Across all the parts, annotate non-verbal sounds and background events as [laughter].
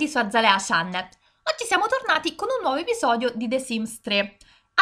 benvenuti su Azalea Channel. Oggi siamo tornati con un nuovo episodio di The Sims 3.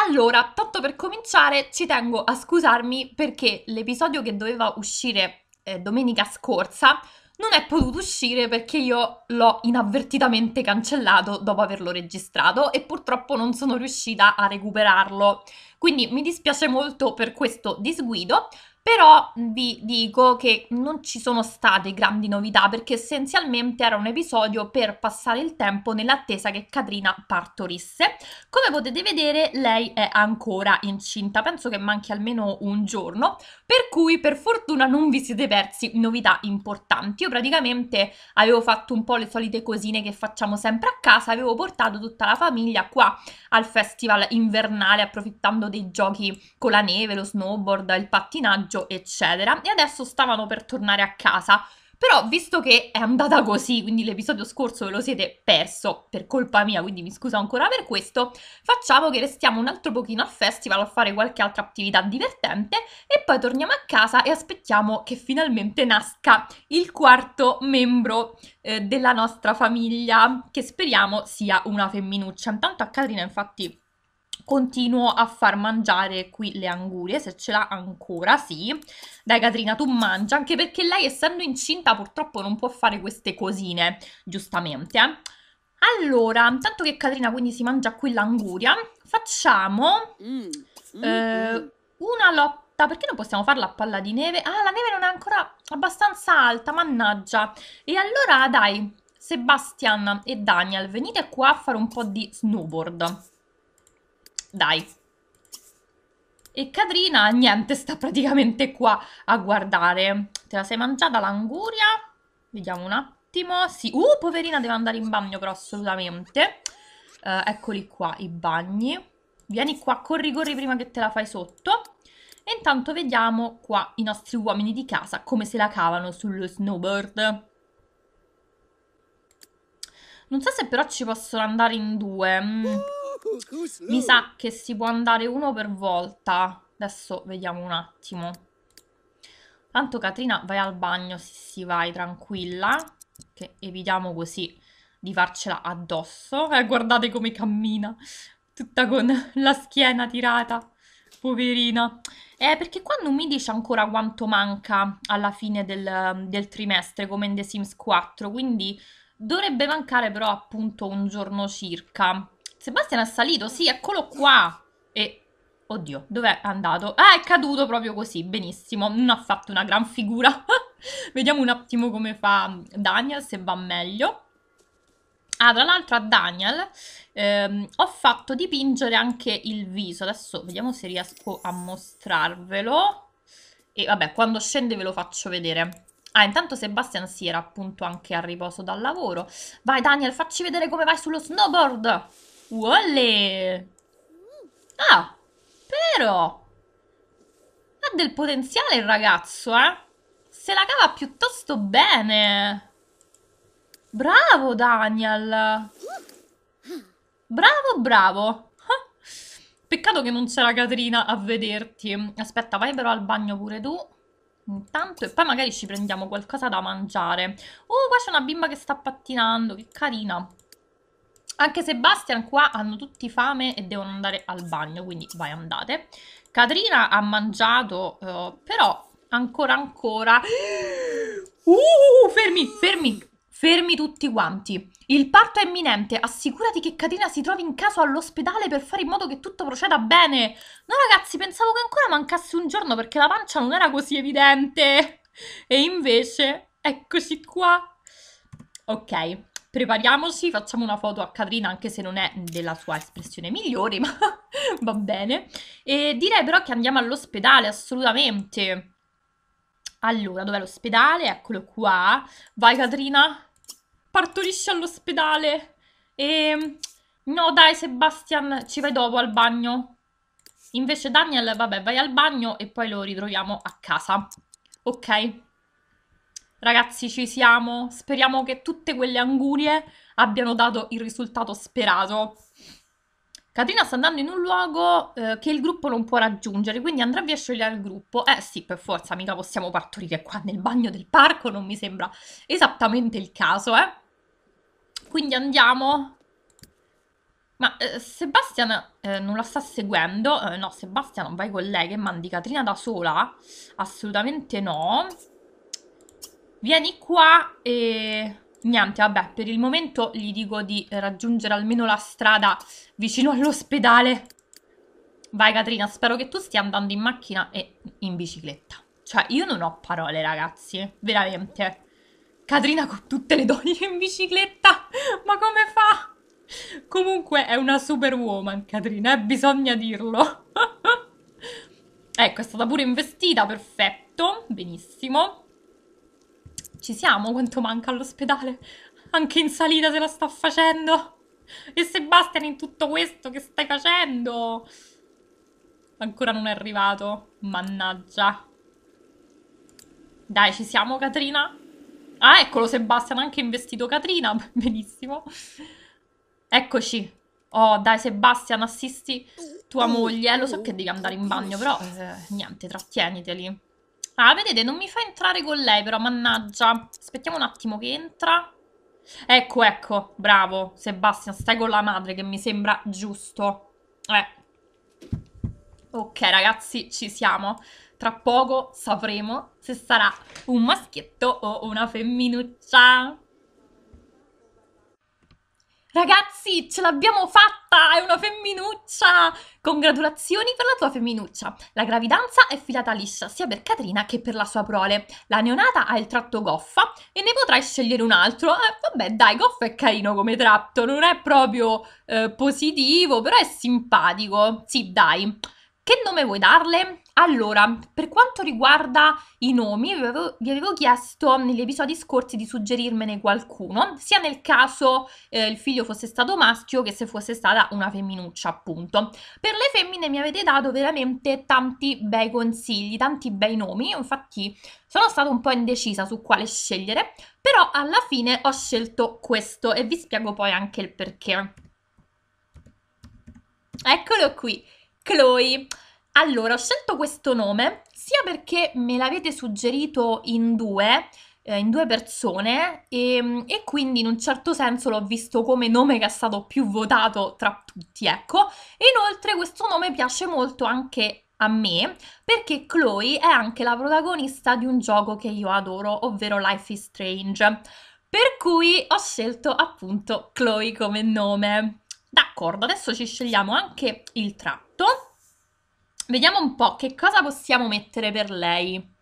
Allora, tanto per cominciare, ci tengo a scusarmi perché l'episodio che doveva uscire eh, domenica scorsa non è potuto uscire perché io l'ho inavvertitamente cancellato dopo averlo registrato e purtroppo non sono riuscita a recuperarlo. Quindi mi dispiace molto per questo disguido, però vi dico che non ci sono state grandi novità perché essenzialmente era un episodio per passare il tempo nell'attesa che Katrina partorisse. Come potete vedere lei è ancora incinta, penso che manchi almeno un giorno, per cui per fortuna non vi siete persi novità importanti. Io praticamente avevo fatto un po' le solite cosine che facciamo sempre a casa, avevo portato tutta la famiglia qua al festival invernale approfittando dei giochi con la neve, lo snowboard, il pattinaggio ufficio, eccetera. E adesso stavano per tornare a casa. Però visto che è andata così, quindi l'episodio scorso ve lo siete perso per colpa mia, quindi mi scuso ancora per questo, facciamo che restiamo un altro pochino al festival a fare qualche altra attività divertente e poi torniamo a casa e aspettiamo che finalmente nasca il quarto membro eh, della nostra famiglia, che speriamo sia una femminuccia. Intanto a Caterina infatti continuo a far mangiare qui le angurie, se ce l'ha ancora, sì. Dai Catrina, tu mangia, anche perché lei essendo incinta purtroppo non può fare queste cosine, giustamente. Eh. Allora, tanto che Catrina quindi si mangia qui l'anguria, facciamo mm, eh, mm, eh, una lotta, perché non possiamo farla a palla di neve? Ah, la neve non è ancora abbastanza alta, mannaggia. E allora dai, Sebastian e Daniel, venite qua a fare un po' di snowboard. Dai. E Cadrina, niente, sta praticamente qua a guardare. Te la sei mangiata l'anguria? Vediamo un attimo. Sì, uh, poverina, deve andare in bagno però assolutamente. Uh, eccoli qua, i bagni. Vieni qua, corri, corri prima che te la fai sotto. E intanto vediamo qua i nostri uomini di casa come se la cavano sullo snowboard. Non so se però ci possono andare in due. Mm. Mi sa che si può andare uno per volta. Adesso vediamo un attimo. Tanto Katrina vai al bagno, sì sì vai tranquilla, che evitiamo così di farcela addosso. [laughs] Eh, guardate come cammina, tutta con la schiena tirata, poverina. Eh, perché qua non mi dice ancora quanto manca alla fine del, del trimestre, come in The Sims 4, quindi dovrebbe mancare però appunto un giorno circa. Sebastian è salito, sì, eccolo qua. E, oddio, dov'è andato? Ah, è caduto proprio così, benissimo. Non ha fatto una gran figura. [laughs] Vediamo un attimo come fa Daniel, se va meglio. Ah, tra l'altro a Daniel ehm, ho fatto dipingere anche il viso. Adesso vediamo se riesco a mostrarvelo. E vabbè, quando scende ve lo faccio vedere. Ah, intanto Sebastian si era appunto anche a riposo dal lavoro. Vai Daniel, facci vedere come vai sullo snowboard! Wolle! Ah, però... Ha del potenziale il ragazzo, eh? Se la cava piuttosto bene! Bravo, Daniel! Bravo, bravo! Ah, peccato che non c'è la Caterina a vederti. Aspetta, vai però al bagno pure tu intanto e poi magari ci prendiamo qualcosa da mangiare. Oh, qua c'è una bimba che sta pattinando, che carina. Anche Sebastian qua hanno tutti fame e devono andare al bagno, quindi vai andate. Katrina ha mangiato, uh, però ancora ancora... [gasps] Uh, fermi, fermi, fermi tutti quanti. Il parto è imminente, assicurati che Katrina si trovi in caso all'ospedale per fare in modo che tutto proceda bene. No ragazzi, pensavo che ancora mancasse un giorno perché la pancia non era così evidente. [laughs] E invece, eccoci qua. Ok, prepariamoci, facciamo una foto a Caterina anche se non è della sua espressione migliore, [laughs] ma va bene. E direi però che andiamo all'ospedale, assolutamente. Allora, dov'è l'ospedale? Eccolo qua. Vai Caterina, partorisci all'ospedale. E... Ehm, no dai Sebastian, ci vai dopo al bagno. Invece Daniel, vabbè, vai al bagno e poi lo ritroviamo a casa. Ok? Ragazzi, ci siamo. Speriamo che tutte quelle angurie abbiano dato il risultato sperato. Katrina sta andando in un luogo eh, che il gruppo non può raggiungere, quindi andrà via a sciogliere il gruppo. Eh sì, per forza, mica possiamo partorire qua nel bagno del parco, non mi sembra esattamente il caso, eh. Quindi andiamo... Ma eh, Sebastian eh, non la sta seguendo? Eh, no, Sebastian, vai con lei che mandi Katrina da sola? Assolutamente no vieni qua e... Niente, vabbè, per il momento gli dico di raggiungere almeno la strada vicino all'ospedale. Vai Katrina, spero che tu stia andando in macchina e in bicicletta. Cioè, io non ho parole, ragazzi, veramente. Katrina con tutte le doglie in bicicletta, ma come fa? Comunque è una superwoman, Katrina, eh, bisogna dirlo. [laughs] ecco, è stata pure investita, perfetto, benissimo. Ci siamo? Quanto manca all'ospedale? Anche in salita se la sta facendo! E Sebastian in tutto questo che stai facendo? Ancora non è arrivato. Mannaggia. Dai, ci siamo, Katrina. Ah, eccolo Sebastian, anche investito Katrina. [laughs] Benissimo. Eccoci. Oh, dai Sebastian, assisti tua moglie. Eh, lo so che devi andare in bagno, però eh, niente, trattieniteli. Ah, vedete, non mi fa entrare con lei, però, mannaggia. Aspettiamo un attimo che entra. Ecco, ecco, bravo, Sebastian, stai con la madre, che mi sembra giusto. Eh. Ok, ragazzi, ci siamo. Tra poco sapremo se sarà un maschietto o una femminuccia. Ragazzi, ce l'abbiamo fatta! È una femminuccia! Congratulazioni per la tua femminuccia! La gravidanza è filata liscia sia per Caterina che per la sua prole. La neonata ha il tratto goffa e ne potrai scegliere un altro. Eh, vabbè, dai, goffa è carino come tratto, non è proprio eh, positivo, però è simpatico. Sì, dai. Che nome vuoi darle? Allora, per quanto riguarda i nomi, vi avevo, vi avevo chiesto negli episodi scorsi di suggerirmene qualcuno, sia nel caso eh, il figlio fosse stato maschio che se fosse stata una femminuccia, appunto. Per le femmine mi avete dato veramente tanti bei consigli, tanti bei nomi, infatti sono stata un po' indecisa su quale scegliere, però alla fine ho scelto questo e vi spiego poi anche il perché. Eccolo qui. Chloe. Allora, ho scelto questo nome sia perché me l'avete suggerito in due, eh, in due persone e, ehm, e, quindi in un certo senso l'ho visto come nome che è stato più votato tra tutti, ecco. E inoltre questo nome piace molto anche a me perché Chloe è anche la protagonista di un gioco che io adoro, ovvero Life is Strange. Per cui ho scelto appunto Chloe come nome. D'accordo, adesso ci scegliamo anche il trap sotto. Vediamo un po' che cosa possiamo mettere per lei.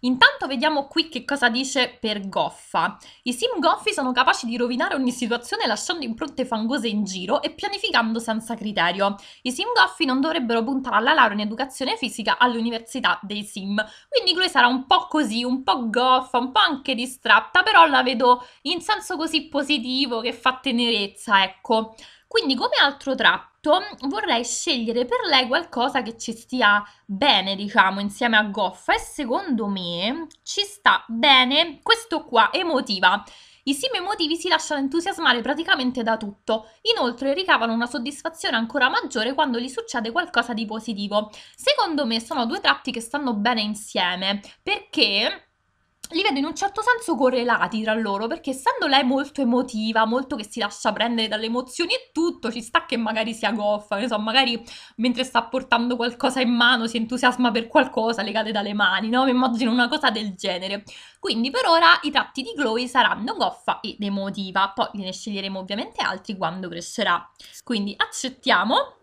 Intanto vediamo qui che cosa dice per goffa. I sim goffi sono capaci di rovinare ogni situazione lasciando impronte fangose in giro e pianificando senza criterio. I sim goffi non dovrebbero puntare alla laurea in educazione fisica all'università dei sim. Quindi lui sarà un po' così, un po' goffa, un po' anche distratta, però la vedo in senso così positivo che fa tenerezza, ecco. Quindi come altro trap fatto vorrei scegliere per lei qualcosa che ci stia bene, diciamo, insieme a Goffa e secondo me ci sta bene questo qua, emotiva. I sim emotivi si lasciano entusiasmare praticamente da tutto, inoltre ricavano una soddisfazione ancora maggiore quando gli succede qualcosa di positivo. Secondo me sono due tratti che stanno bene insieme, perché li vedo in un certo senso correlati tra loro, perché essendo lei molto emotiva, molto che si lascia prendere dalle emozioni e tutto, ci sta che magari sia goffa, ne so, magari mentre sta portando qualcosa in mano si entusiasma per qualcosa, le cade dalle mani, no? Mi immagino una cosa del genere. Quindi per ora i tratti di Chloe saranno goffa ed emotiva, poi ne sceglieremo ovviamente altri quando crescerà. Quindi accettiamo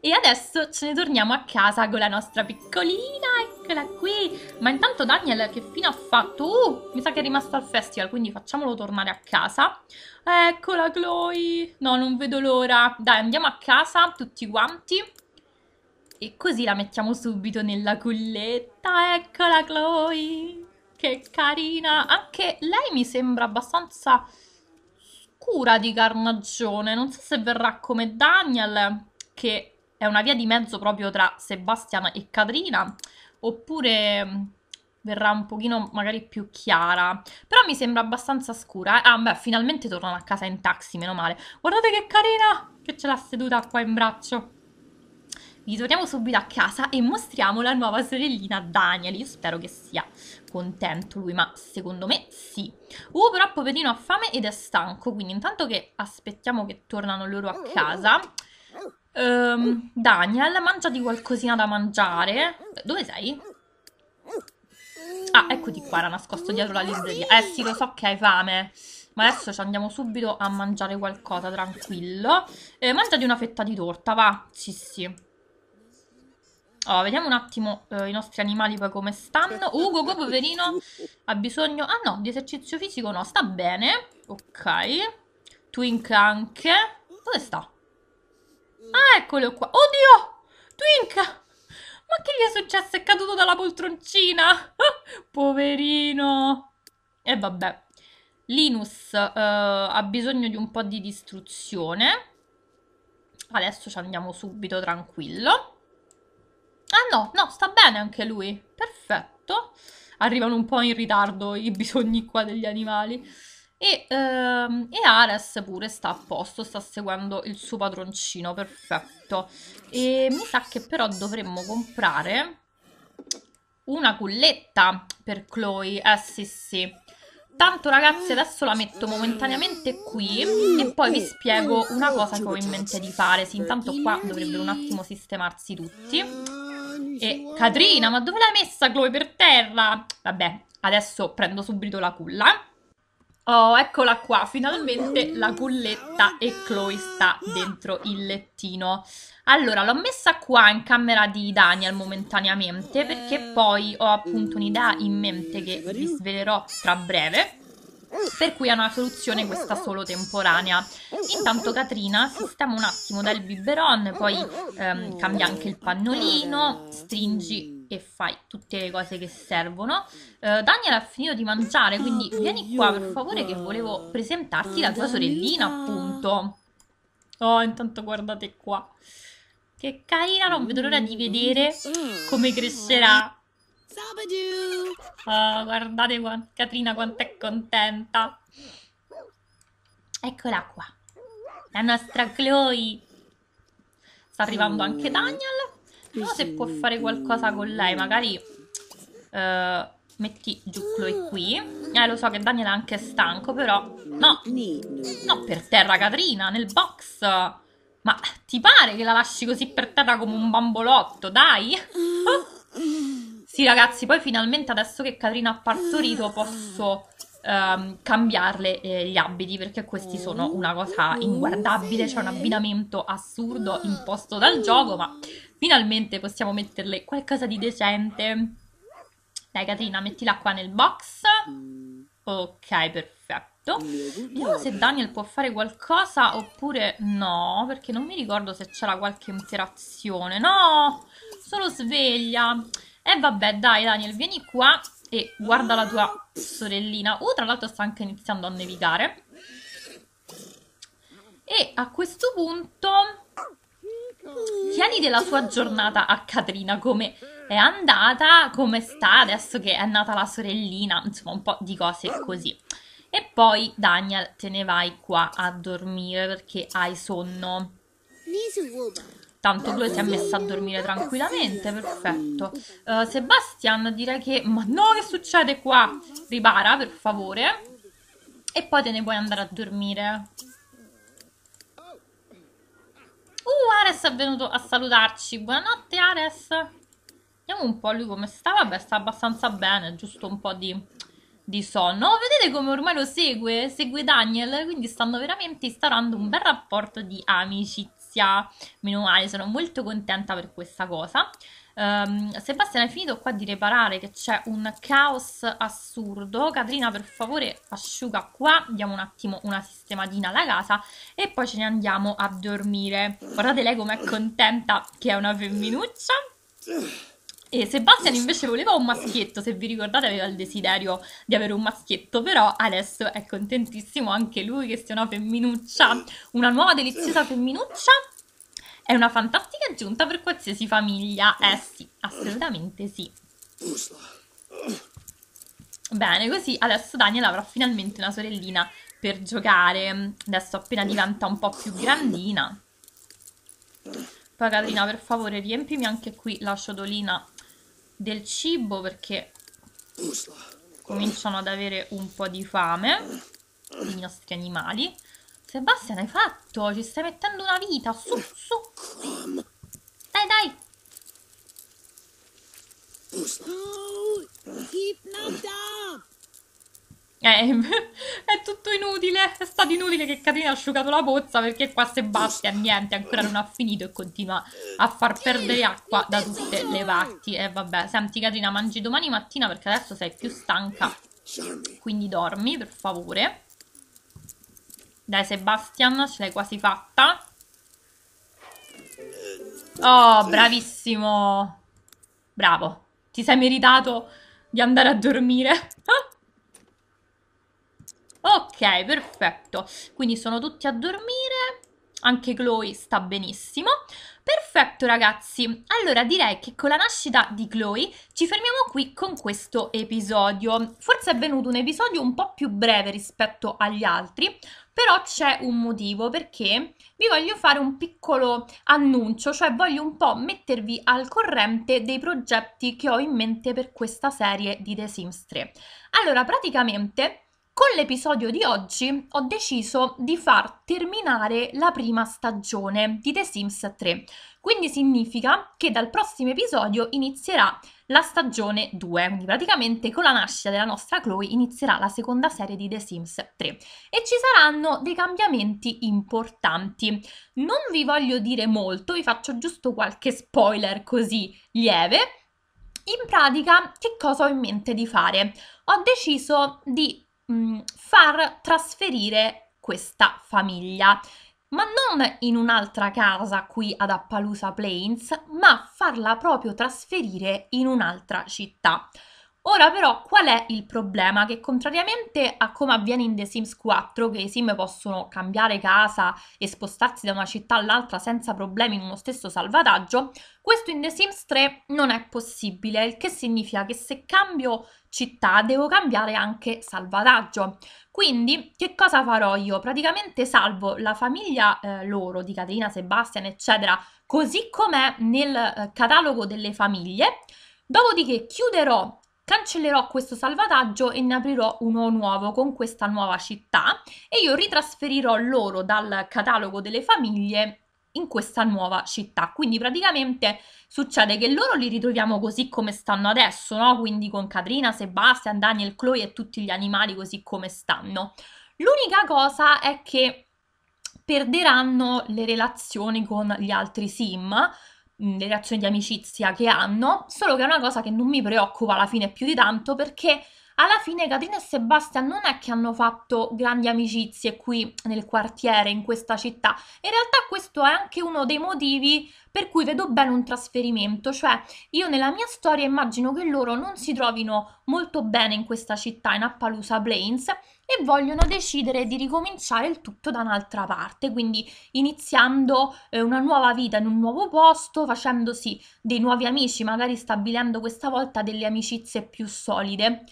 e adesso ce ne torniamo a casa con la nostra piccolina eccola qui! Ma intanto Daniel che fine ha fatto? Uh, mi sa che è rimasto al festival, quindi facciamolo tornare a casa. Eccola Chloe! No, non vedo l'ora. Dai, andiamo a casa tutti quanti. E così la mettiamo subito nella colletta. Eccola Chloe! Che carina! Anche lei mi sembra abbastanza scura di carnagione. Non so se verrà come Daniel, che è una via di mezzo proprio tra Sebastian e Katrina oppure mm, verrà un pochino magari più chiara, però mi sembra abbastanza scura. Eh. Ah beh, finalmente tornano a casa in taxi, meno male. Guardate che carina che ce l'ha seduta qua in braccio. Ritorniamo subito a casa e mostriamo la nuova sorellina Daniel. Io spero che sia contento lui, ma secondo me sì. Uh, però Poverino ha fame ed è stanco, quindi intanto che aspettiamo che tornano loro a casa Um, Daniel, mangiati qualcosina da mangiare. Dove sei? Ah, eccoti qua, era nascosto dietro la libreria. Eh sì, lo so che hai fame. Ma adesso ci andiamo subito a mangiare qualcosa, tranquillo. Eh, mangiati una fetta di torta, va. Sì, sì. Oh, vediamo un attimo eh, i nostri animali poi come stanno. Ugo, Ugo, poverino, ha bisogno... Ah no, di esercizio fisico no, sta bene. Ok. Twink anche. Dove sta? Ah, eccolo qua. Oddio! Twink! Ma che gli è successo? È caduto dalla poltroncina! [laughs] poverino! E vabbè. Linus eh, ha bisogno di un po' di distruzione. Adesso ci andiamo subito, tranquillo. Ah no, no, sta bene anche lui. Perfetto. Arrivano un po' in ritardo i bisogni qua degli animali. E, ehm, e, Ares pure sta a posto, sta seguendo il suo padroncino, perfetto. E mi sa che però dovremmo comprare una culletta per Chloe, eh sì sì. Tanto ragazzi adesso la metto momentaneamente qui e poi vi spiego una cosa che ho in mente di fare. Sì, intanto qua dovrebbero un attimo sistemarsi tutti. E Katrina, ma dove l'hai messa Chloe per terra? Vabbè, adesso prendo subito la culla eh. Oh, eccola qua, finalmente oh, la culletta e Chloe sta dentro il lettino. Allora, l'ho messa qua in camera di Daniel momentaneamente perché poi ho appunto un'idea in mente che vi svelerò tra breve. Per cui è una soluzione questa solo temporanea. Intanto Katrina sistema un attimo dal biberon, poi ehm, cambia anche il pannolino, stringi e fai tutte le cose che servono. Uh, Daniel ha finito di mangiare, quindi ah, vieni qua per favore che volevo presentarti la tua sorellina, appunto. Oh, intanto guardate qua. Che carina, non vedo l'ora di vedere mm. come crescerà. Oh, guardate qua, Katrina quanto è contenta. Eccola qua, la nostra Chloe. Sta arrivando anche mm. Daniel so se può fare qualcosa con lei, magari uh, metti giù Chloe qui. Eh, lo so che Daniel è anche stanco, però no, no per terra Catrina, nel box. Ma ti pare che la lasci così per terra come un bambolotto, dai? [laughs] sì ragazzi, poi finalmente adesso che Catrina ha partorito posso um, cambiarle eh, gli abiti perché questi sono una cosa oh, uh, inguardabile, c'è cioè un abbinamento assurdo ah. imposto dal gioco, ma finalmente possiamo metterle qualcosa di decente. Dai Caterina, mettila qua nel box. Mm. Ok, perfetto. Vediamo se Daniel può fare qualcosa oppure no, perché non mi ricordo se c'era qualche interazione. No, sono sveglia. E eh vabbè, dai Daniel, vieni qua e guarda la tua sorellina. Oh, tra l'altro sta anche iniziando a nevicare. E a questo punto chiedi della sua giornata a Katrina come è andata, come sta adesso che è nata la sorellina, insomma un po' di cose così. E poi Daniel te ne vai qua a dormire perché hai sonno. Tanto lui si è messa a dormire tranquillamente, perfetto. Uh, Sebastian direi che... Ma no, che succede qua? Ripara, per favore. E poi te ne puoi andare a dormire. Uh, Ares è venuto a salutarci. Buonanotte, Ares. Vediamo un po' lui come sta. Vabbè, sta abbastanza bene, giusto un po' di, di sonno. Oh, vedete come ormai lo segue? Segue Daniel, quindi stanno veramente instaurando un bel rapporto di amicizia. Sassia, meno male, sono molto contenta per questa cosa. Um, ehm, Sebastiano, hai finito qua di riparare che c'è un caos assurdo. Catrina per favore, asciuga qua, diamo un attimo una sistematina alla casa e poi ce ne andiamo a dormire. Guardate lei com'è contenta che è una femminuccia. E Sebastian invece voleva un maschietto, se vi ricordate aveva il desiderio di avere un maschietto, però adesso è contentissimo anche lui che sia una femminuccia, una nuova deliziosa femminuccia. È una fantastica aggiunta per qualsiasi famiglia. Eh sì, assolutamente sì. Bene, così adesso Daniel avrà finalmente una sorellina per giocare. Adesso appena diventa un po' più grandina. Poi Caterina, per favore, riempimi anche qui la ciotolina del cibo perché cominciano ad avere un po' di fame i nostri animali. Sebastian, hai fatto? Ci stai mettendo una vita, su, su. Dai, dai. keep up. Eh, [laughs] è tutto inutile, è stato inutile che Caterina ha asciugato la pozza perché qua Sebastian niente, ancora non ha finito e continua a far perdere acqua da tutte le parti. E eh, vabbè, senti Caterina, mangi domani mattina perché adesso sei più stanca, quindi dormi per favore. Dai Sebastian, ce l'hai quasi fatta. Oh, bravissimo. Bravo. Ti sei meritato di andare a dormire. [laughs] Ok, perfetto. Quindi sono tutti a dormire. Anche Chloe sta benissimo. Perfetto ragazzi, allora direi che con la nascita di Chloe ci fermiamo qui con questo episodio. Forse è venuto un episodio un po' più breve rispetto agli altri, però c'è un motivo perché vi voglio fare un piccolo annuncio, cioè voglio un po' mettervi al corrente dei progetti che ho in mente per questa serie di The Sims 3. Allora, praticamente con l'episodio di oggi ho deciso di far terminare la prima stagione di The Sims 3, quindi significa che dal prossimo episodio inizierà la stagione 2, quindi praticamente con la nascita della nostra Chloe inizierà la seconda serie di The Sims 3 e ci saranno dei cambiamenti importanti. Non vi voglio dire molto, vi faccio giusto qualche spoiler così lieve. In pratica, che cosa ho in mente di fare? Ho deciso di mh, mm, far trasferire questa famiglia, ma non in un'altra casa qui ad Appaloosa Plains, ma farla proprio trasferire in un'altra città. Ora però qual è il problema? Che contrariamente a come avviene in The Sims 4, che i sim possono cambiare casa e spostarsi da una città all'altra senza problemi in uno stesso salvataggio, questo in The Sims 3 non è possibile, il che significa che se cambio città devo cambiare anche salvataggio. Quindi che cosa farò io? Praticamente salvo la famiglia eh, loro di Caterina, Sebastian, eccetera, così com'è nel eh, catalogo delle famiglie. Dopodiché chiuderò cancellerò questo salvataggio e ne aprirò uno nuovo con questa nuova città e io ritrasferirò loro dal catalogo delle famiglie in questa nuova città. Quindi praticamente succede che loro li ritroviamo così come stanno adesso, no? Quindi con Katrina, Sebastian, Daniel, Chloe e tutti gli animali così come stanno. L'unica cosa è che perderanno le relazioni con gli altri sim, Mm, le relazioni di amicizia che hanno, solo che è una cosa che non mi preoccupa alla fine più di tanto perché alla fine Katrina e Sebastian non è che hanno fatto grandi amicizie qui nel quartiere, in questa città. In realtà questo è anche uno dei motivi per cui vedo bene un trasferimento, cioè io nella mia storia immagino che loro non si trovino molto bene in questa città, in Appalusa Plains, e vogliono decidere di ricominciare il tutto da un'altra parte, quindi iniziando eh, una nuova vita in un nuovo posto, facendosi dei nuovi amici, magari stabilendo questa volta delle amicizie più solide.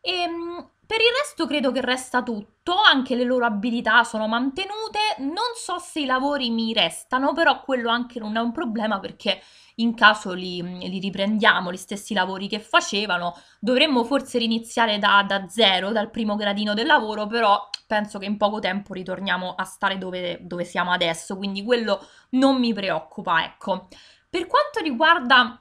E, ehm, per il resto credo che resta tutto, anche le loro abilità sono mantenute, non so se i lavori mi restano, però quello anche non è un problema perché in caso li, li riprendiamo, gli stessi lavori che facevano, dovremmo forse riniziare da, da, zero, dal primo gradino del lavoro, però penso che in poco tempo ritorniamo a stare dove, dove siamo adesso, quindi quello non mi preoccupa, ecco. Per quanto riguarda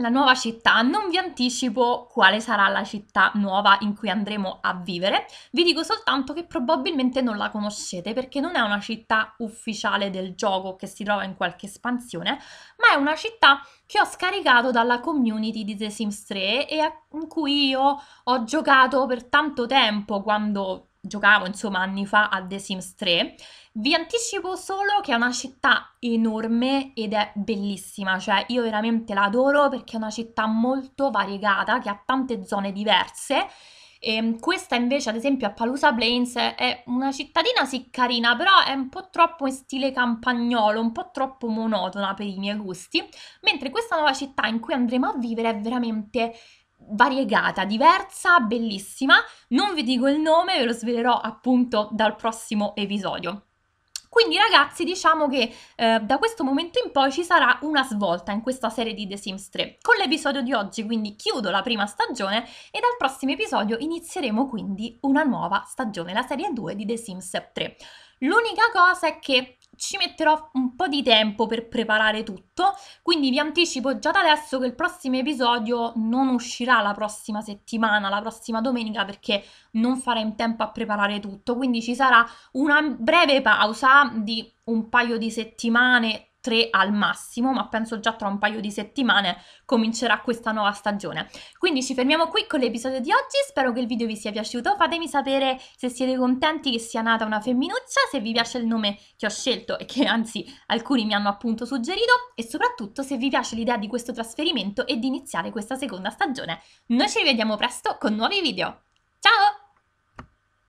la nuova città, non vi anticipo quale sarà la città nuova in cui andremo a vivere, vi dico soltanto che probabilmente non la conoscete perché non è una città ufficiale del gioco che si trova in qualche espansione, ma è una città che ho scaricato dalla community di The Sims 3 e a- in cui io ho giocato per tanto tempo quando giocavo insomma anni fa a The Sims 3 vi anticipo solo che è una città enorme ed è bellissima, cioè io veramente la adoro perché è una città molto variegata che ha tante zone diverse. E ehm, questa invece, ad esempio, a Palusa Plains è una cittadina sì carina, però è un po' troppo in stile campagnolo, un po' troppo monotona per i miei gusti, mentre questa nuova città in cui andremo a vivere è veramente variegata, diversa, bellissima. Non vi dico il nome, ve lo svelerò appunto dal prossimo episodio. Quindi ragazzi diciamo che eh, da questo momento in poi ci sarà una svolta in questa serie di The Sims 3. Con l'episodio di oggi quindi chiudo la prima stagione e dal prossimo episodio inizieremo quindi una nuova stagione, la serie 2 di The Sims 3. L'unica cosa è che ci metterò un po' di tempo per preparare tutto, quindi vi anticipo già da adesso che il prossimo episodio non uscirà la prossima settimana, la prossima domenica, perché non farò in tempo a preparare tutto, quindi ci sarà una breve pausa di un paio di settimane, tre al massimo, ma penso già tra un paio di settimane comincerà questa nuova stagione. Quindi ci fermiamo qui con l'episodio di oggi, spero che il video vi sia piaciuto, fatemi sapere se siete contenti che sia nata una femminuccia, se vi piace il nome che ho scelto e che anzi alcuni mi hanno appunto suggerito e soprattutto se vi piace l'idea di questo trasferimento e di iniziare questa seconda stagione. Noi ci vediamo presto con nuovi video. Ciao!